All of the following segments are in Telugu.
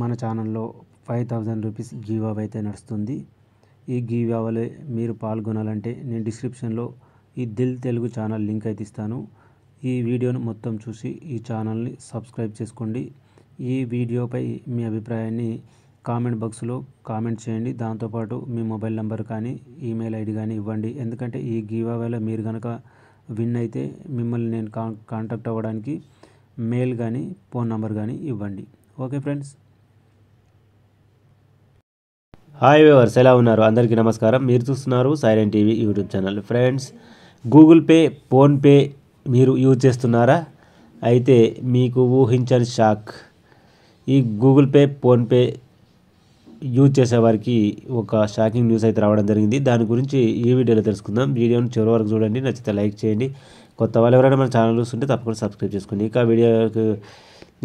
మన ఛానల్లో ఫైవ్ థౌజండ్ రూపీస్ గివ్ అయితే నడుస్తుంది ఈ గివ్ మీరు పాల్గొనాలంటే నేను డిస్క్రిప్షన్లో ఈ దిల్ తెలుగు ఛానల్ లింక్ అయితే ఇస్తాను ఈ వీడియోను మొత్తం చూసి ఈ ఛానల్ని సబ్స్క్రైబ్ చేసుకోండి ఈ వీడియోపై మీ అభిప్రాయాన్ని కామెంట్ బాక్స్లో కామెంట్ చేయండి దాంతోపాటు మీ మొబైల్ నెంబర్ కానీ ఈమెయిల్ ఐడి కానీ ఇవ్వండి ఎందుకంటే ఈ గివ్ మీరు కనుక విన్ అయితే మిమ్మల్ని నేను కాంటాక్ట్ అవ్వడానికి మెయిల్ కానీ ఫోన్ నెంబర్ కానీ ఇవ్వండి ఓకే ఫ్రెండ్స్ హాయ్ వ్యూవర్స్ ఎలా ఉన్నారు అందరికీ నమస్కారం మీరు చూస్తున్నారు Silent TV YouTube channel friends Google Pay PhonePe మీరు యూజ్ చేస్తున్నారా అయితే మీకు ఊహించని షాక్ ఈ గూగుల్ పే ఫోన్పే యూజ్ చేసేవారికి ఒక షాకింగ్ న్యూస్ అయితే రావడం జరిగింది దాని గురించి ఈ వీడియోలో తెలుసుకుందాం వీడియోను చివరి వరకు చూడండి నచ్చితే లైక్ చేయండి కొత్త వాళ్ళు ఎవరైనా మన ఛానల్ చూస్తుంటే తప్పకుండా సబ్స్క్రైబ్ చేసుకోండి ఇక వీడియోకి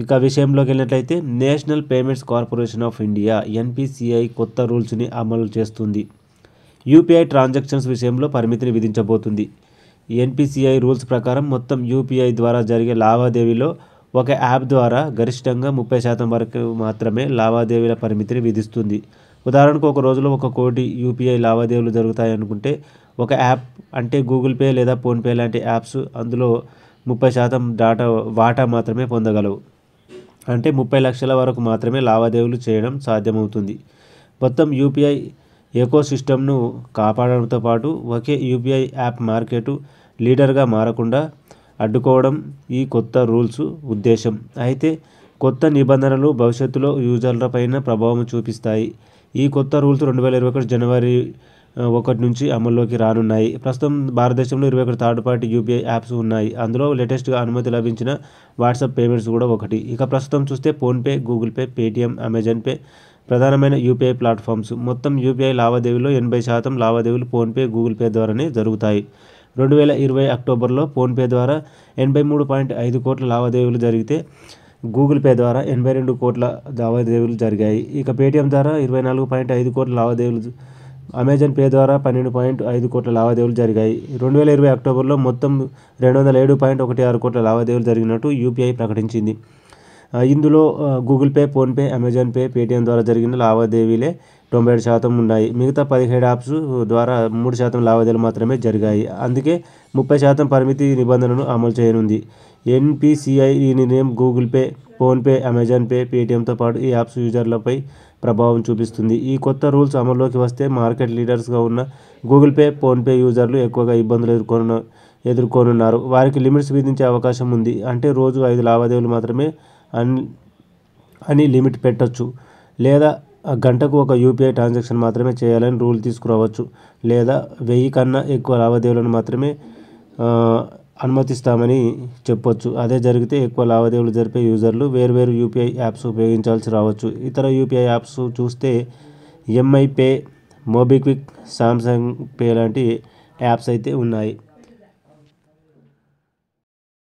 ఇక విషయంలోకి వెళ్ళినట్లయితే National Payments Corporation of India NPCI కొత్త రూల్స్ని అమలు చేస్తుంది యూపీఐ ట్రాన్సాక్షన్స్ విషయంలో పరిమితిని విధించబోతుంది ఎన్పిసిఐ రూల్స్ ప్రకారం మొత్తం యూపీఐ ద్వారా జరిగే లావాదేవీలో ఒక యాప్ ద్వారా గరిష్టంగా ముప్పై శాతం వరకు మాత్రమే లావాదేవీల పరిమితిని విధిస్తుంది ఉదాహరణకు ఒక రోజులో ఒక కోటి యూపీఐ లావాదేవీలు జరుగుతాయనుకుంటే ఒక యాప్ అంటే గూగుల్ పే లేదా ఫోన్పే లాంటి యాప్స్ అందులో ముప్పై శాతం డాటా వాటా మాత్రమే పొందగలవు అంటే ముప్పై లక్షల వరకు మాత్రమే లావాదేవీలు చేయడం సాధ్యమవుతుంది మొత్తం యూపీఐ ఎకో సిస్టమ్ను కాపాడడంతో పాటు ఒకే యూపీఐ యాప్ మార్కెటు లీడర్గా మారకుండా అడ్డుకోవడం ఈ కొత్త రూల్స్ ఉద్దేశం అయితే కొత్త నిబంధనలు భవిష్యత్తులో యూజర్లపైన ప్రభావం చూపిస్తాయి ఈ కొత్త రూల్స్ రెండు వేల ఇరవై ఒకటి జనవరి ఒకటి నుంచి అమల్లోకి రానున్నాయి ప్రస్తుతం భారతదేశంలో ఇరవై ఒకటి థర్డ్ పార్టీ యూపీఐ యాప్స్ ఉన్నాయి అందులో లేటెస్ట్గా అనుమతి లభించిన వాట్సాప్ పేమెంట్స్ కూడా ఒకటి ఇక ప్రస్తుతం చూస్తే PhonePe Google Pay Paytm Amazon Pay ప్రధానమైన యూపీఐ ప్లాట్ఫామ్స్ మొత్తం యూపీఐ లావాదేవీలో ఎనభై శాతం లావాదేవీలు ఫోన్పే గూగుల్ పే ద్వారానే జరుగుతాయి రెండు వేల ఇరవై అక్టోబర్లో ఫోన్పే ద్వారా ఎనభై మూడు పాయింట్ ఐదు కోట్ల లావాదేవీలు జరిగితే గూగుల్ పే ద్వారా ఎనభై రెండు కోట్ల లావాదేవీలు జరిగాయి ఇక పేటీఎం ద్వారా ఇరవై నాలుగు పాయింట్ ఐదు కోట్ల లావాదేవీలు అమెజాన్ పే ద్వారా పన్నెండు పాయింట్ ఐదు కోట్ల లావాదేవీలు జరిగాయి రెండు వేల ఇరవై అక్టోబర్లో మొత్తం రెండు వందల ఏడు పాయింట్ ఒకటి ఆరు కోట్ల లావాదేవీలు జరిగినట్టు యూపీఐ ప్రకటించింది ఇందులో Google Pay PhonePe Amazon Pay Paytm ద్వారా జరిగిన లావాదేవీలే తొంభై ఏడు శాతం ఉన్నాయి మిగతా పదిహేడు యాప్స్ ద్వారా మూడు శాతం లావాదేవీలు మాత్రమే జరిగాయి అందుకే ముప్పై శాతం పరిమితి నిబంధనను అమలు చేయనుంది ఎన్పిసిఐ ఈ నిర్ణయం Google Pay PhonePe Amazon Pay పేటిఎంతో పాటు ఈ యాప్స్ యూజర్లపై ప్రభావం చూపిస్తుంది ఈ కొత్త రూల్స్ అమల్లోకి వస్తే మార్కెట్ లీడర్స్గా ఉన్న గూగుల్ పే ఫోన్పే యూజర్లు ఎక్కువగా ఇబ్బందులు ఎదుర్కొన్న ఎదుర్కొనున్నారు వారికి లిమిట్స్ విధించే అవకాశం ఉంది అంటే రోజు ఐదు లావాదేవీలు మాత్రమే అన్ అని లిమిట్ పెట్టచ్చు లేదా గంటకు ఒక యూపీఐ ట్రాన్సాక్షన్ మాత్రమే చేయాలని రూల్ తీసుకురావచ్చు లేదా వెయ్యి కన్నా ఎక్కువ లావాదేవీలను మాత్రమే అనుమతిస్తామని చెప్పొచ్చు అదే జరిగితే ఎక్కువ లావాదేవీలు జరిపే యూజర్లు వేరువేరు యూపీఐ యాప్స్ ఉపయోగించాల్సి రావచ్చు ఇతర యూపీఐ యాప్స్ చూస్తే Mi Pay MobiKwik Samsung Pay లాంటి యాప్స్ అయితే ఉన్నాయి